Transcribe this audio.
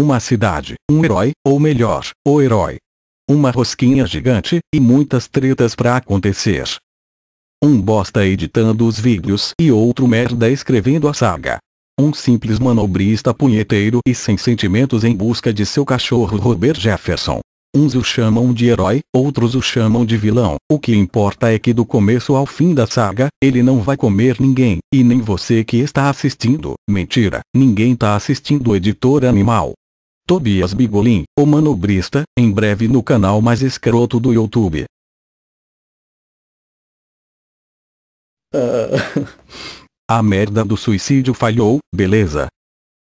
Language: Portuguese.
uma cidade, um herói, ou melhor, o herói. Uma rosquinha gigante, e muitas tretas para acontecer. Um bosta editando os vídeos e outro merda escrevendo a saga. Um simples manobrista punheteiro e sem sentimentos em busca de seu cachorro Robert Jefferson. Uns o chamam de herói, outros o chamam de vilão. O que importa é que do começo ao fim da saga, ele não vai comer ninguém, e nem você que está assistindo. Mentira, ninguém tá assistindo Editor Animal. Tobias Bigolin, o manobrista, em breve no canal mais escroto do YouTube. Uh... A merda do suicídio falhou, beleza.